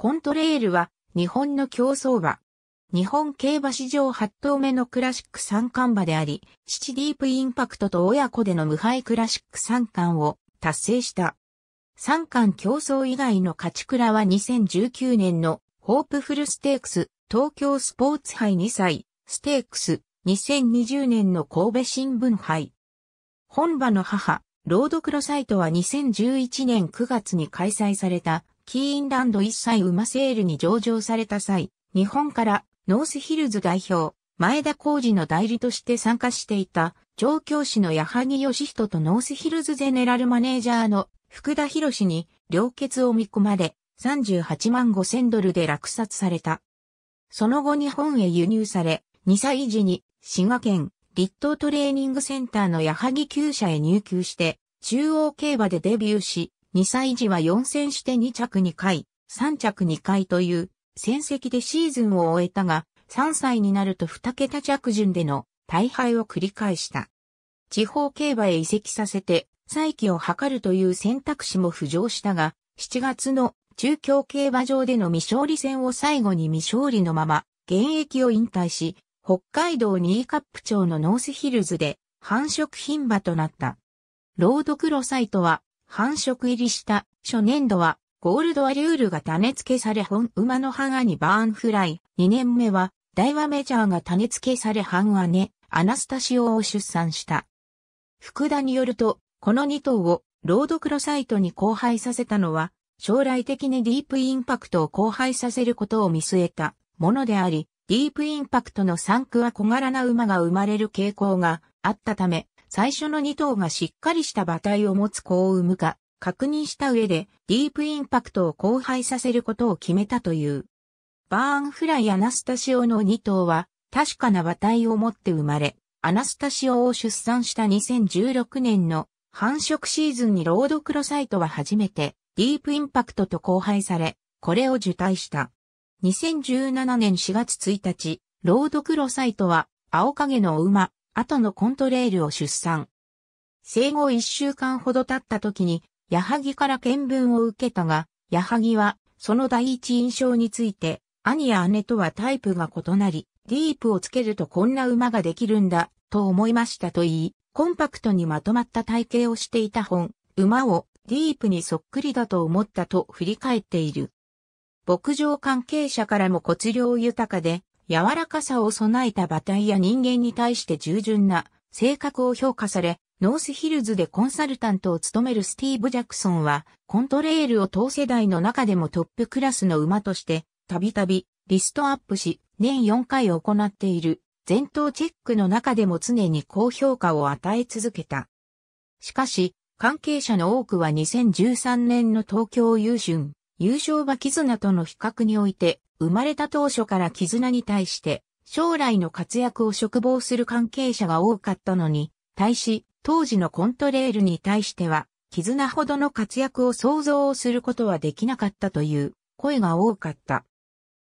コントレールは日本の競走馬。日本競馬史上8頭目のクラシック三冠馬であり、父ディープインパクトと親子での無敗クラシック三冠を達成した。三冠競争以外の勝ち倉は2019年のホープフルステークス、東京スポーツ杯2歳、ステークス、2020年の神戸新聞杯。本場の母、ロードクロサイトは2011年9月に開催されたキーインランド一切馬セールに上場された際、日本からノースヒルズ代表、前田浩二の代理として参加していた、上京市の矢作義人とノースヒルズゼネラルマネージャーの福田博士に、良血を見込まれ、38万5千ドルで落札された。その後日本へ輸入され、2歳時に滋賀県立東トレーニングセンターの矢作厩舎へ入居して、中央競馬でデビューし、2歳児は4戦して2着2回、3着2回という戦績でシーズンを終えたが、3歳になると2桁着順での大敗を繰り返した。地方競馬へ移籍させて、再起を図るという選択肢も浮上したが、7月の中京競馬場での未勝利戦を最後に未勝利のまま、現役を引退し、北海道ーカップ町のノースヒルズで繁殖牝馬となった。ロードクロサイトは繁殖入りした初年度はゴールドアリュールが種付けされ本馬の半にバーンフライ。2年目は大和メジャーが種付けされ半姉アナスタシオを出産した。福田によると、この2頭をロードクロサイトに交配させたのは将来的にディープインパクトを交配させることを見据えたものであり、ディープインパクトの3区は小柄な馬が生まれる傾向があったため、最初の2頭がしっかりした馬体を持つ子を産むか、確認した上で、ディープインパクトを交配させることを決めたという。バーンフライ・アナスタシオの2頭は、確かな馬体を持って生まれ、アナスタシオを出産した2016年の繁殖シーズンにロードクロサイトは初めて、ディープインパクトと交配され、これを受胎した。2017年4月1日、ロードクロサイトは、青影の馬、後のコントレールを出産。生後一週間ほど経った時に、矢作から見聞を受けたが、矢作は、その第一印象について、兄や姉とはタイプが異なり、ディープをつけるとこんな馬ができるんだ、と思いましたと言い、コンパクトにまとまった体型をしていた本、馬をディープにそっくりだと思ったと振り返っている。牧場関係者からも骨量豊かで、柔らかさを備えた馬体や人間に対して従順な性格を評価され、ノースヒルズでコンサルタントを務めるスティーブ・ジャクソンは、コントレールを当世代の中でもトップクラスの馬として、たびたびリストアップし、年4回行っている、前頭チェックの中でも常に高評価を与え続けた。しかし、関係者の多くは2013年の東京優春、優勝馬絆との比較において、生まれた当初から絆に対して将来の活躍を嘱望する関係者が多かったのに、対し当時のコントレールに対しては、絆ほどの活躍を想像することはできなかったという声が多かった。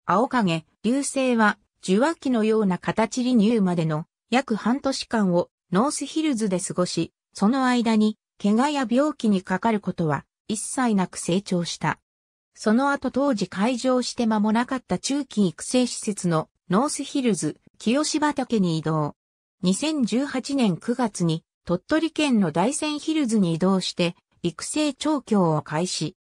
青影、流星は受話器のような形離乳までの約半年間をノースヒルズで過ごし、その間に怪我や病気にかかることは一切なく成長した。その後当時開場して間もなかった中期育成施設のノースヒルズ、清芝畑に移動。2018年9月に鳥取県の大仙ヒルズに移動して育成調教を開始。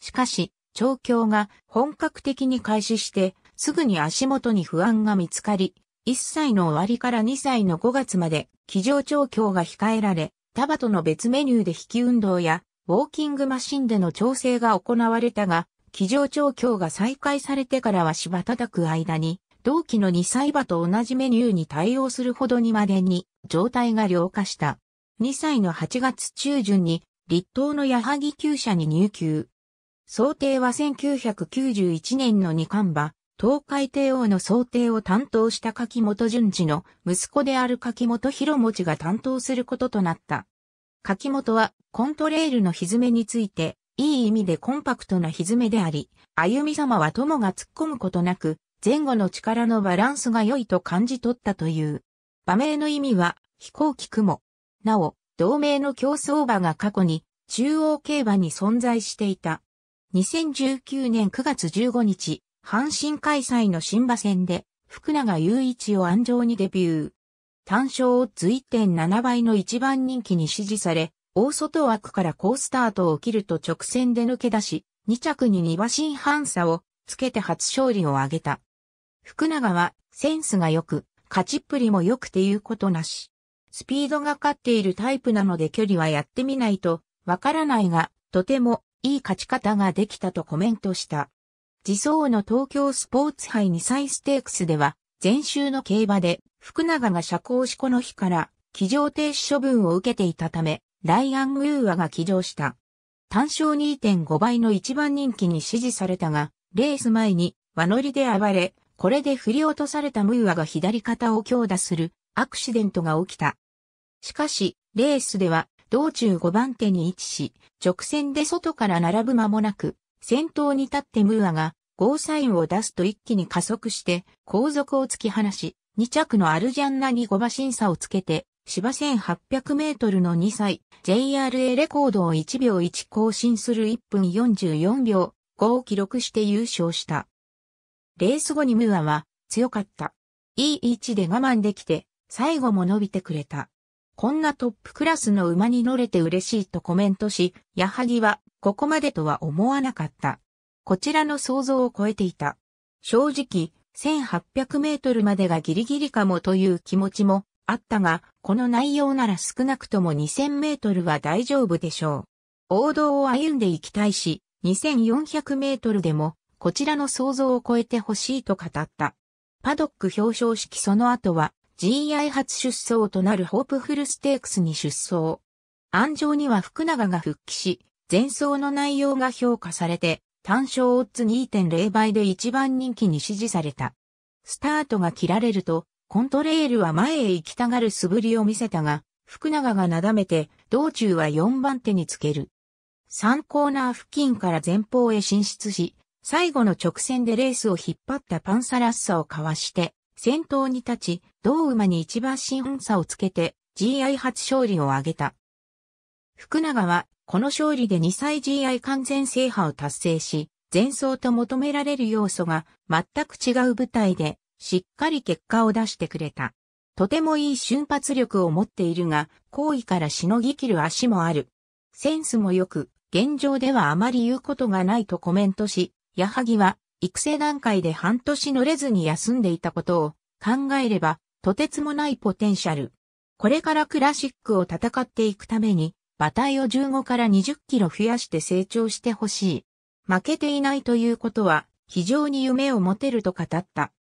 しかし、調教が本格的に開始してすぐに足元に不安が見つかり、1歳の終わりから2歳の5月まで、騎乗調教が控えられ、タバとの別メニューで引き運動やウォーキングマシンでの調整が行われたが、騎乗調教が再開されてからは芝叩く間に、同期の2歳馬と同じメニューに対応するほどにまでに状態が良化した。2歳の8月中旬に立東の矢作厩舎に入厩。想定は1991年の二冠馬、東海帝王の想定を担当した柿本淳二の息子である柿本博持が担当することとなった。柿本はコントレールの蹄について、いい意味でコンパクトな蹄であり、歩み様は友が突っ込むことなく、前後の力のバランスが良いと感じ取ったという。馬名の意味は、飛行機雲。なお、同名の競争馬が過去に、中央競馬に存在していた。2019年9月15日、阪神開催の新馬戦で、福永雄一を安城にデビュー。単勝をつ1.7倍の一番人気に支持され、大外枠から好スタートを切ると直線で抜け出し、2着に2馬身半差をつけて初勝利を挙げた。福永はセンスが良く、勝ちっぷりも良くて言うことなし。スピードが勝っているタイプなので距離はやってみないとわからないが、とてもいい勝ち方ができたとコメントした。自走の東京スポーツ杯2歳ステークスでは、前週の競馬で福永が社交しこの日から騎乗停止処分を受けていたため、ライアン・ウーアが騎乗した。単勝2.5倍の一番人気に支持されたが、レース前に輪乗りで暴れ、これで振り落とされたムーアが左肩を強打するアクシデントが起きた。しかし、レースでは道中5番手に位置し、直線で外から並ぶ間もなく、先頭に立ってムーアがゴーサインを出すと一気に加速して後続を突き放し、2着のアルジャンナに5馬審査をつけて芝1800メートルの2歳、JRA レコードを1秒1更新する1分44秒5を記録して優勝した。レース後にムーアは強かった。いい位置で我慢できて、最後も伸びてくれた。こんなトップクラスの馬に乗れて嬉しいとコメントし、矢作はここまでとは思わなかった。こちらの想像を超えていた。正直、1800メートルまでがギリギリかもという気持ちもあったが、この内容なら少なくとも2000メートルは大丈夫でしょう。王道を歩んでいきたいし、2400メートルでも、こちらの想像を超えてほしいと語った。パドック表彰式その後は、GI 初出走となるホープフルステークスに出走。安城には福永が復帰し、前走の内容が評価されて、単勝オッズ2.0倍で一番人気に支持された。スタートが切られると、コントレールは前へ行きたがる素振りを見せたが、福永がなだめて、道中は4番手につける。3コーナー付近から前方へ進出し、最後の直線でレースを引っ張ったパンサラッサをかわして、先頭に立ち、同馬に一番新本差をつけて、GI 初勝利を挙げた。福永は、この勝利で2歳 GI 完全制覇を達成し、前走と求められる要素が全く違う舞台でしっかり結果を出してくれた。とてもいい瞬発力を持っているが、好意からしのぎきる足もある。センスも良く、現状ではあまり言うことがないとコメントし、矢作は育成段階で半年乗れずに休んでいたことを考えれば、とてつもないポテンシャル。これからクラシックを戦っていくために、馬体を15から20キロ増やして成長してほしい。負けていないということは、非常に夢を持てると語った。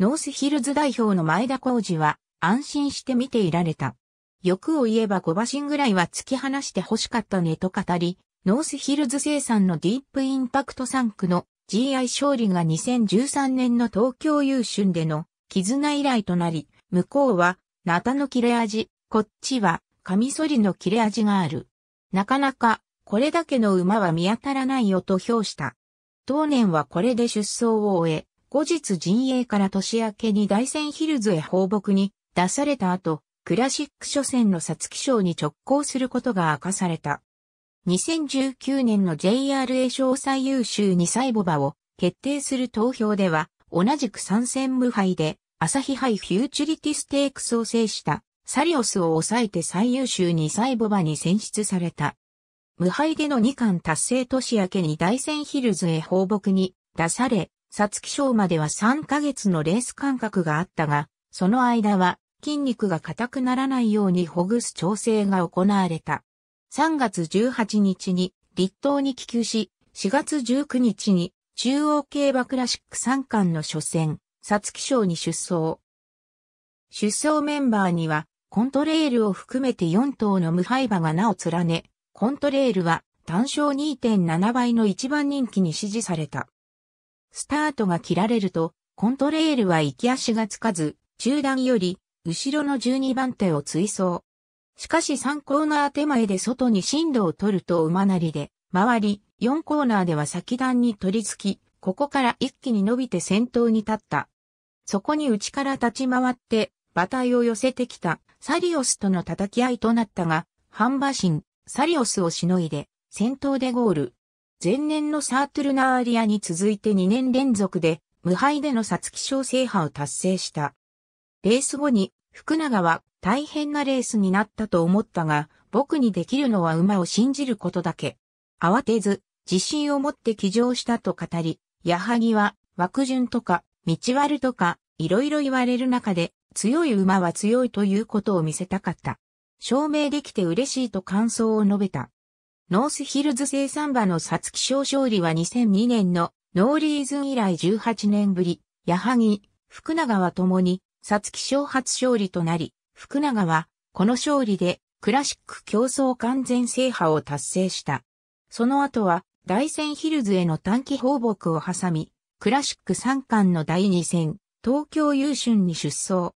ノースヒルズ代表の前田浩二は安心して見ていられた。欲を言えば5馬身ぐらいは突き放して欲しかったねと語り、ノースヒルズ生産のディープインパクト3区の GI 勝利が2013年の東京優春での絆以来となり、向こうはナタの切れ味、こっちはカミソリの切れ味がある。なかなかこれだけの馬は見当たらないよと評した。当年はこれで出走を終え、後日陣営から年明けに大戦ヒルズへ放牧に出された後、クラシック初戦の皐月賞に直行することが明かされた。2019年の JRA 賞最優秀2歳ボバを決定する投票では、同じく参戦無敗で、朝日杯フューチュリティステークスを制したサリオスを抑えて最優秀2歳ボバに選出された。無敗での2冠達成年明けに大戦ヒルズへ放牧に出され、皐月賞までは3ヶ月のレース間隔があったが、その間は筋肉が硬くならないようにほぐす調整が行われた。3月18日に立東に帰球し、4月19日に中央競馬クラシック3冠の初戦、皐月賞に出走。出走メンバーには、コントレールを含めて4頭の無敗馬が名を連ね、コントレールは単勝2.7倍の一番人気に支持された。スタートが切られると、コントレールは行き足がつかず、中段より、後ろの12番手を追走。しかし3コーナー手前で外に進路を取ると馬なりで、回り、4コーナーでは先段に取り付き、ここから一気に伸びて先頭に立った。そこに内から立ち回って、馬体を寄せてきたサリオスとの叩き合いとなったが、半馬身、サリオスをしのいで、先頭でゴール。前年のサートゥルナーリアに続いて2年連続で無敗でのツキ賞制覇を達成した。レース後に福永は大変なレースになったと思ったが、僕にできるのは馬を信じることだけ。慌てず、自信を持って騎乗したと語り、矢作は枠順とか、道割とか、いろいろ言われる中で、強い馬は強いということを見せたかった。証明できて嬉しいと感想を述べた。ノースヒルズ生産馬の皐月賞勝利は2002年のノーリーズン以来18年ぶり、矢作、福永は共に皐月賞初勝利となり、福永はこの勝利でクラシック競争完全制覇を達成した。その後は大戦ヒルズへの短期放牧を挟み、クラシック3冠の第2戦、東京優春に出走。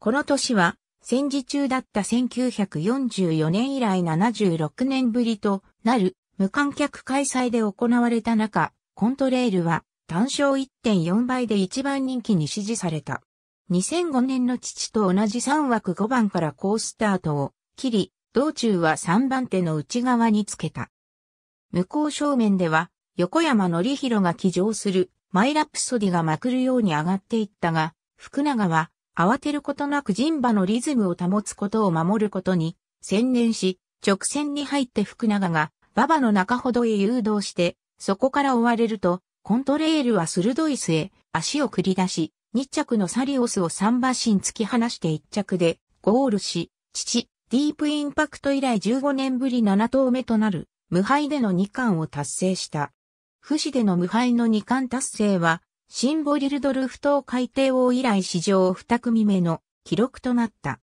この年は戦時中だった1944年以来76年ぶりとなる無観客開催で行われた中、コントレールは単勝1.4倍で一番人気に支持された。2005年の父と同じ3枠5番から高スタートを切り、道中は3番手の内側につけた。向こう正面では、横山ひろが騎乗するマイラプソディがまくるように上がっていったが、福永は慌てることなく人馬のリズムを保つことを守ることに専念し、直線に入って福永が馬場の中ほどへ誘導して、そこから追われると、コントレールは鋭い末、足を繰り出し、2着のサリオスを3馬身突き放して1着で、ゴールし、父、ディープインパクト以来15年ぶり7頭目となる、無敗での2冠を達成した。不死での無敗の2冠達成は、シンボリルドルフ島海底王以来史上2組目の記録となった。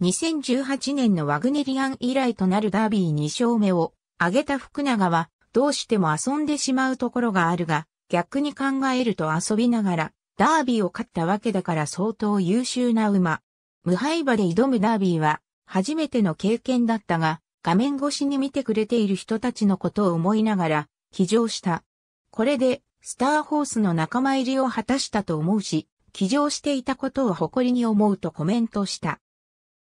2018年のワグネリアン以来となるダービー2勝目を挙げた福永はどうしても遊んでしまうところがあるが逆に考えると遊びながらダービーを勝ったわけだから相当優秀な馬。無敗馬で挑むダービーは初めての経験だったが画面越しに見てくれている人たちのことを思いながら騎乗した。これでスターホースの仲間入りを果たしたと思うし、騎乗していたことを誇りに思うとコメントした。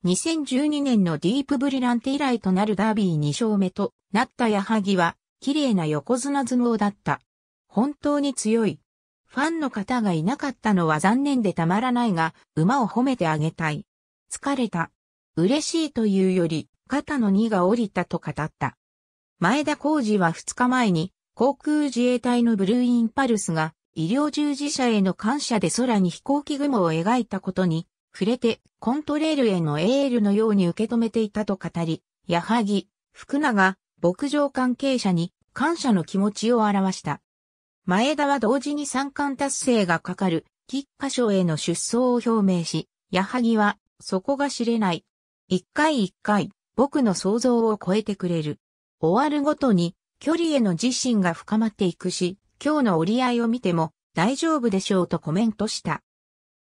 2012年のディープブリランテ以来となるダービー2勝目となった矢作は、綺麗な横綱相撲だった。本当に強い。ファンの方がいなかったのは残念でたまらないが、馬を褒めてあげたい。疲れた。嬉しいというより、肩の荷が下りたと語った。前田浩二は2日前に、航空自衛隊のブルーインパルスが医療従事者への感謝で空に飛行機雲を描いたことに触れてコントレールへのエールのように受け止めていたと語り、矢作、福永、牧場関係者に感謝の気持ちを表した。前田は同時に三冠達成がかかる菊花賞への出走を表明し、矢作はそこが知れない。一回一回僕の想像を超えてくれる。終わるごとに距離への自信が深まっていくし、今日の折り合いを見ても大丈夫でしょうとコメントした。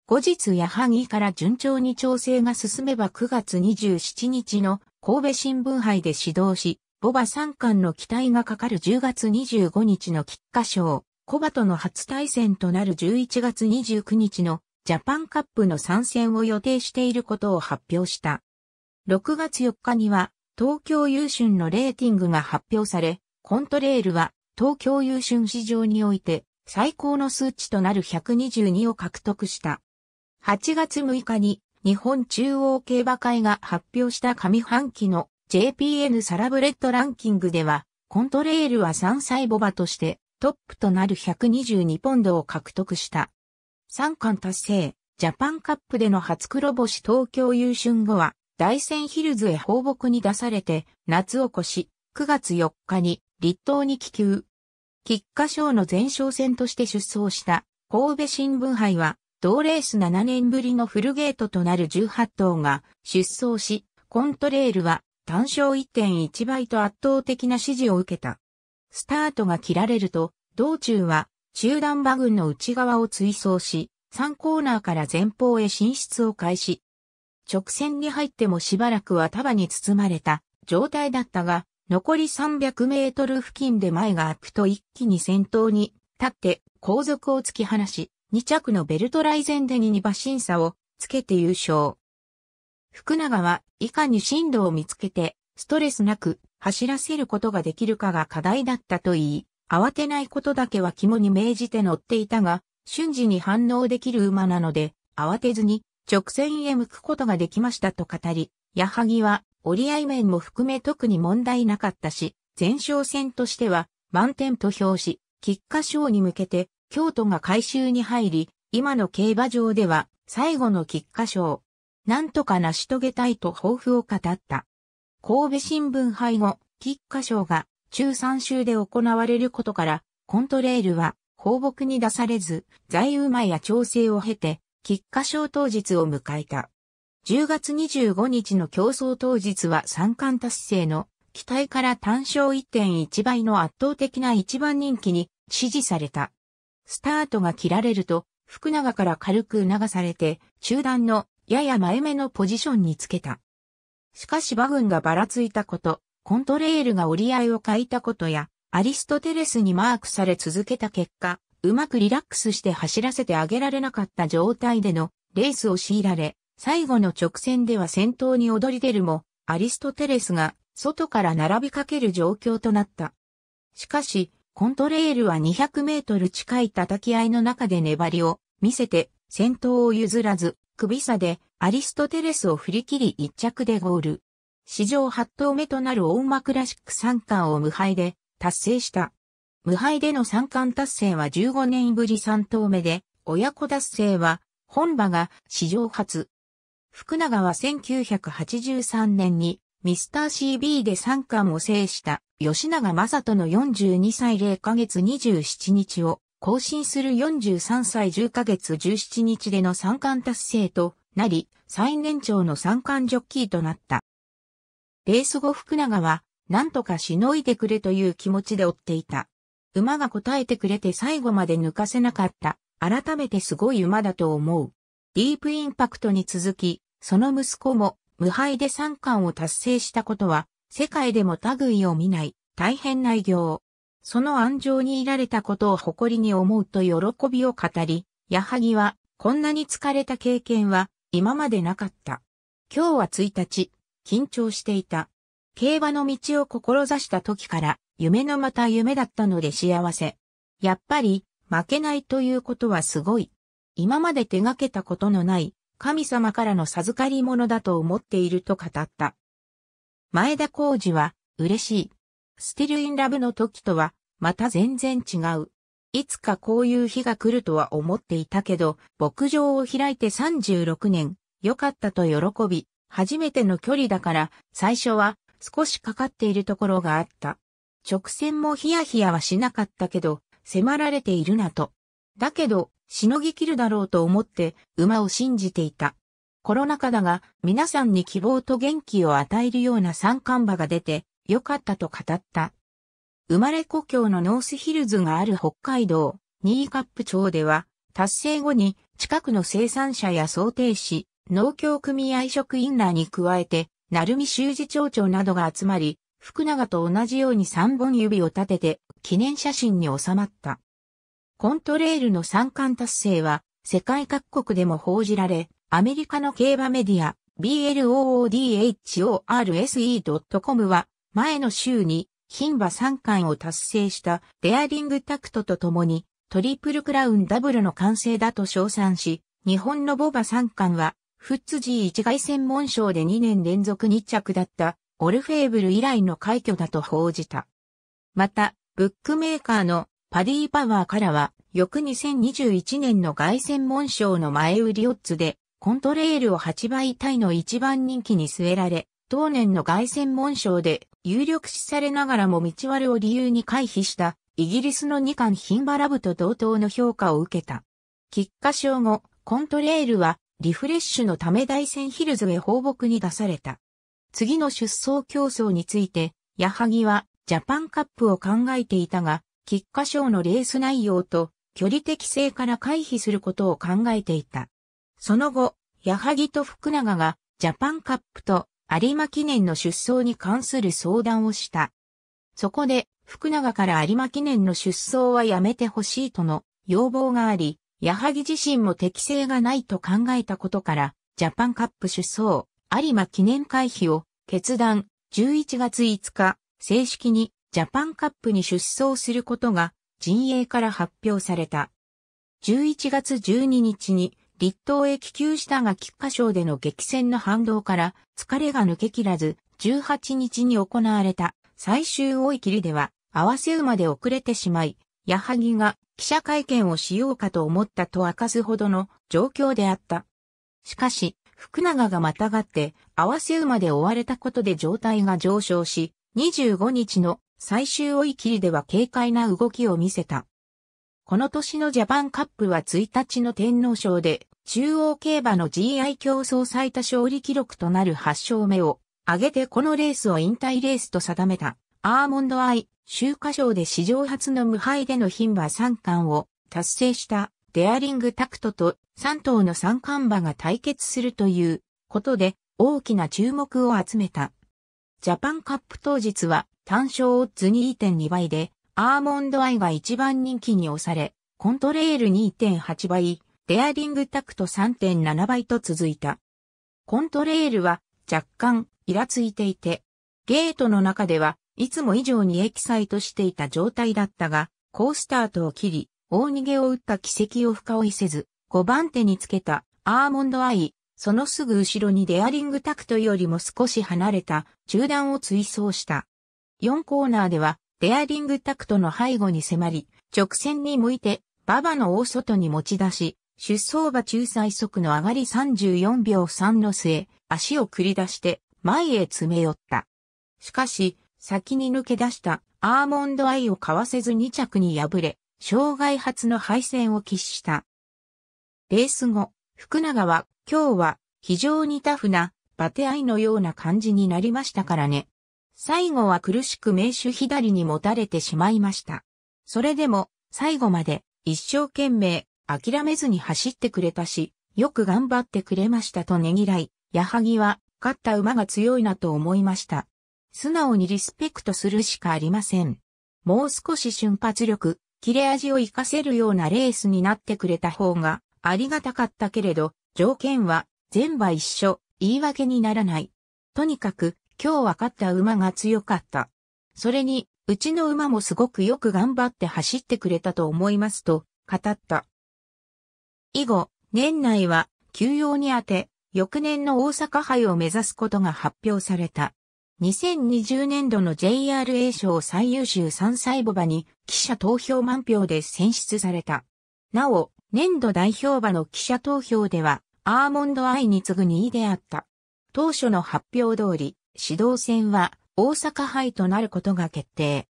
後日やはぎから順調に調整が進めば9月27日の神戸新聞杯で指導し、ボバ三冠の期待がかかる10月25日の菊花賞、コバとの初対戦となる11月29日のジャパンカップの参戦を予定していることを発表した。6月4日には東京優春のレーティングが発表され、コントレールは東京優春市場において最高の数値となる122を獲得した。8月6日に日本中央競馬会が発表した上半期の JPN サラブレッドランキングでは、コントレールは3歳母馬としてトップとなる122ポンドを獲得した。3冠達成、ジャパンカップでの初黒星東京優春後は、大戦ヒルズへ放牧に出されて、夏を越し、9月4日に立東に気球。菊花賞の前哨戦として出走した神戸新聞杯は、同レース7年ぶりのフルゲートとなる18頭が出走し、コントレールは単勝1.1倍と圧倒的な支持を受けた。スタートが切られると、道中は中段馬群の内側を追走し、3コーナーから前方へ進出を開始。直線に入ってもしばらくは束に包まれた状態だったが、残り300メートル付近で前が開くと一気に先頭に立って後続を突き放し、2着のベルトライゼンデに2馬審差をつけて優勝。福永は以下に進路を見つけてストレスなく走らせることができるかが課題だったと言い、慌てないことだけは肝に銘じて乗っていたが、瞬時に反応できる馬なので、慌てずに直線へ向くことができましたと語り、矢作は折り合い面も含め特に問題なかったし、前哨戦としては満点と評し、菊花賞に向けて京都が改修に入り、今の競馬場では最後の菊花賞。なんとか成し遂げたいと抱負を語った。神戸新聞杯後、菊花賞が中3週で行われることから、コントレールは放牧に出されず、在馬や調整を経て、菊花賞当日を迎えた。10月25日の競争当日は三冠達成の期待から単勝1.1倍の圧倒的な一番人気に支持された。スタートが切られると、福永から軽く促されて、中段のやや前目のポジションにつけた。しかし馬群がばらついたこと、コントレールが折り合いを欠いたことや、アリストテレスにマークされ続けた結果、うまくリラックスして走らせてあげられなかった状態でのレースを強いられ、最後の直線では先頭に躍り出るも、アリストテレスが外から並びかける状況となった。しかし、コントレールは200メートル近い叩き合いの中で粘りを見せて、先頭を譲らず、首差でアリストテレスを振り切り一着でゴール。史上8頭目となる大間クラシック三冠を無敗で達成した。無敗での三冠達成は15年ぶり3頭目で、親子達成は本場が史上初。福永は1983年にミスター CB で三冠を制した吉永正人の42歳0ヶ月27日を更新する43歳10ヶ月17日での三冠達成となり、最年長の三冠ジョッキーとなった。レース後福永は、なんとかしのいでくれという気持ちで追っていた。馬が答えてくれて最後まで抜かせなかった。改めてすごい馬だと思う。ディープインパクトに続き、その息子も無敗で三冠を達成したことは、世界でも類を見ない大変な偉業。その安城にいられたことを誇りに思うと喜びを語り、矢作は、こんなに疲れた経験は今までなかった。今日は1日、緊張していた。競馬の道を志した時から、夢のまた夢だったので幸せ。やっぱり、負けないということはすごい。今まで手がけたことのない神様からの授かり物だと思っていると語った。前田浩二は、嬉しい。スティルインラブの時とは、また全然違う。いつかこういう日が来るとは思っていたけど、牧場を開いて36年、良かったと喜び、初めての距離だから、最初は少しかかっているところがあった。直線もヒヤヒヤはしなかったけど、迫られているなと。だけど、しのぎきるだろうと思って馬を信じていた。コロナ禍だが皆さんに希望と元気を与えるような参観馬が出てよかったと語った。生まれ故郷のノースヒルズがある北海道、ニーカップ町では達成後に近くの生産者や想定士、農協組合職員らに加えて、鳴海修二町長などが集まり、福永と同じように三本指を立てて記念写真に収まった。コントレールの三冠達成は世界各国でも報じられ、アメリカの競馬メディア BLOODHORSE.com は前の週に牝馬三冠を達成したデアリングタクトと共にトリプルクラウンダブルの完成だと称賛し、日本のボバ三冠はフッツジー一外専門賞で2年連続2着だったオルフェーブル以来の快挙だと報じた。また、ブックメーカーのパディパワーからは、翌2021年の外戦門賞の前売りオッズで、コントレールを8倍タイの一番人気に据えられ、当年の外戦門賞で有力視されながらも道割を理由に回避したイギリスの2冠ヒンバラブと同等の評価を受けた。菊花賞後、コントレールはリフレッシュのため大戦ヒルズへ放牧に出された。次の出走競争について、矢作はジャパンカップを考えていたが、菊花賞のレース内容と距離適性から回避することを考えていた。その後、矢作と福永がジャパンカップと有馬記念の出走に関する相談をした。そこで、福永から有馬記念の出走はやめてほしいとの要望があり、矢作自身も適性がないと考えたことから、ジャパンカップ出走、有馬記念回避を決断、11月5日、正式にジャパンカップに出走することが陣営から発表された。11月12日に立東へ帰球したが菊花賞での激戦の反動から疲れが抜けきらず18日に行われた最終追い切りでは合わせ馬で遅れてしまい、矢作が記者会見をしようかと思ったと明かすほどの状況であった。しかし、福永がまたがって合わせ馬で追われたことで状態が上昇し、25日の最終追い切りでは軽快な動きを見せた。この年のジャパンカップは1日の天皇賞で、中央競馬の GI 競争最多勝利記録となる8勝目を挙げてこのレースを引退レースと定めた。アーモンドアイ、秋華賞で史上初の無敗での牝馬3冠を達成したデアリングタクトと3頭の三冠馬が対決するということで大きな注目を集めた。ジャパンカップ当日は単勝オッズ2.2倍で、アーモンドアイが一番人気に押され、コントレール2.8倍、デアリングタクト3.7倍と続いた。コントレールは若干イラついていて、ゲートの中ではいつも以上にエキサイトしていた状態だったが、ースタートを切り、大逃げを打った奇跡を深追いせず、5番手につけたアーモンドアイ、そのすぐ後ろにデアリングタクトよりも少し離れた中段を追走した。4コーナーでは、デアリングタクトの背後に迫り、直線に向いて、馬場の大外に持ち出し、出走馬中最速の上がり34秒3の末、足を繰り出して前へ詰め寄った。しかし、先に抜け出したアーモンドアイをかわせず2着に敗れ、障害初の敗戦を喫した。レース後、福永は今日は非常にタフなバテアイのような感じになりましたからね、最後は苦しく名手左に持たれてしまいました。それでも、最後まで一生懸命諦めずに走ってくれたし、よく頑張ってくれましたとねぎらい、矢作は勝った馬が強いなと思いました。素直にリスペクトするしかありません。もう少し瞬発力、切れ味を活かせるようなレースになってくれた方がありがたかったけれど、条件は全場一緒、言い訳にならない。とにかく今日分かった馬が強かった。それに、うちの馬もすごくよく頑張って走ってくれたと思いますと、語った。以後、年内は休養に当て、翌年の大阪杯を目指すことが発表された。2020年度の JRA 賞最優秀3歳母馬に記者投票満票で選出された。なお、年度代表馬の記者投票では、アーモンドアイに次ぐ2位であった。当初の発表通り、指導戦は大阪杯となることが決定。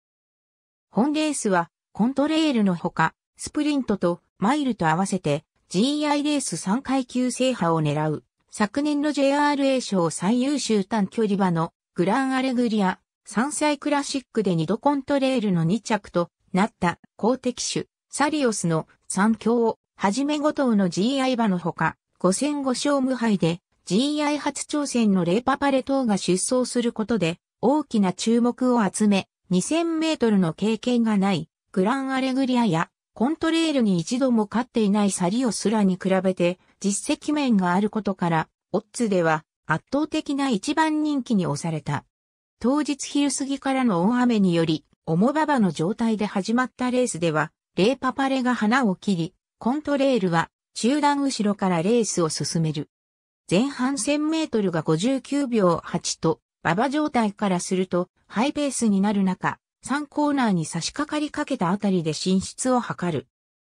本レースはコントレールのほか、スプリントとマイルと合わせて GI レース3階級制覇を狙う昨年の JRA 賞最優秀短距離馬のグランアレグリア3歳クラシックで2度コントレールの2着となった公的種サリオスの3強をはじめ5頭の GI 馬のほか5戦5勝無敗で GI 初挑戦のレイパパレ等が出走することで大きな注目を集め、2000メートルの経験がないグランアレグリアやコントレールに一度も勝っていないサリオスらに比べて実績面があることから、オッズでは圧倒的な一番人気に押された。当日昼過ぎからの大雨により、重馬場の状態で始まったレースでは、レイパパレが花を切り、コントレールは中段後ろからレースを進める。前半1000メートルが59秒8と、馬場状態からすると、ハイペースになる中、3コーナーに差し掛かりかけたあたりで進出を図る。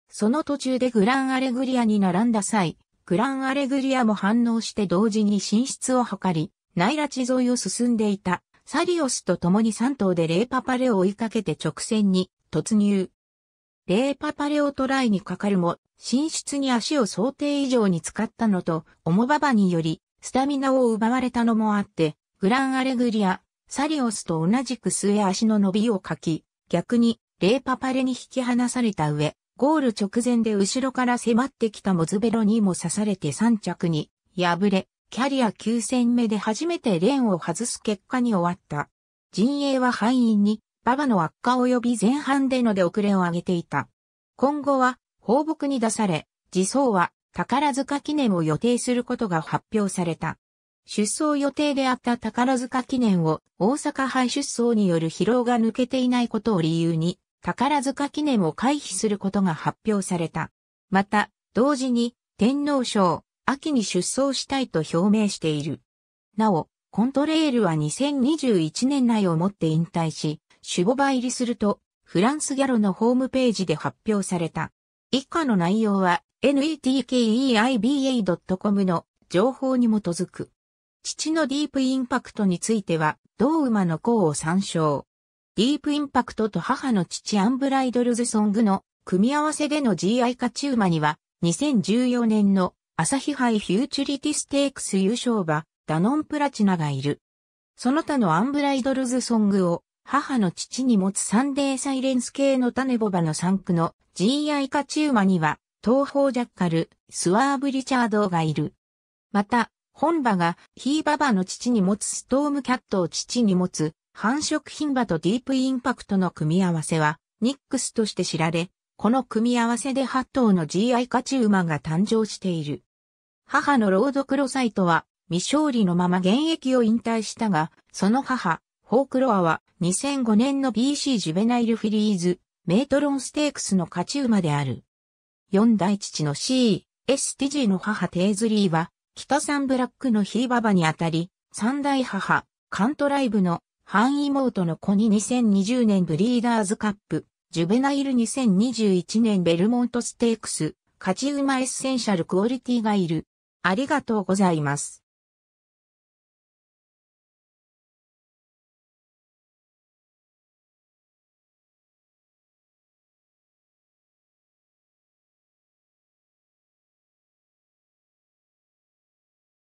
その途中でグランアレグリアに並んだ際、グランアレグリアも反応して同時に進出を図り、内拉地沿いを進んでいた、サリオスと共に3頭でレーパパレを追いかけて直線に突入。レーパパレをトライにかかるも、進出に足を想定以上に使ったのと、重馬場により、スタミナを奪われたのもあって、グランアレグリア、サリオスと同じく末足の伸びを欠き、逆に、レーパパレに引き離された上、ゴール直前で後ろから迫ってきたモズベロにも刺されて3着に、敗れ、キャリア9戦目で初めてレーンを外す結果に終わった。陣営は敗因に、馬場の悪化及び前半での出遅れを挙げていた。今後は、放牧に出され、児相は宝塚記念を予定することが発表された。出走予定であった宝塚記念を大阪杯出走による疲労が抜けていないことを理由に宝塚記念を回避することが発表された。また、同時に天皇賞、秋に出走したいと表明している。なお、コントレールは2021年内をもって引退し、守護場入りすると、フランスギャロのホームページで発表された。以下の内容は netkeiba.com の情報に基づく。父のディープインパクトについては、同馬の項を参照。ディープインパクトと母の父アンブライドルズソングの組み合わせでの GI カチューマには、2014年の朝日杯フューチュリティステークス優勝馬、ダノンプラチナがいる。その他のアンブライドルズソングを母の父に持つサンデーサイレンス系の種ボバの産区の GI カチウマには、東方ジャッカル、スワーブ・リチャードがいる。また、本場がヒーババの父に持つストームキャットを父に持つ繁殖品馬とディープインパクトの組み合わせはニックスとして知られ、この組み合わせで8頭の GI カューマが誕生している。母のロードクロサイトは未勝利のまま現役を引退したが、その母、フォークロアは2005年の BC ジュベナイルフィリーズ、メートロンステークスの勝ち馬である。四代父の C、S t g の母テイズリーは、北三ブラックのヒーババにあたり、三代母、カントライブのー妹の子に2020年ブリーダーズカップ、ジュベナイル2021年ベルモントステークス、勝ち馬エッセンシャルクオリティがいる。ありがとうございます。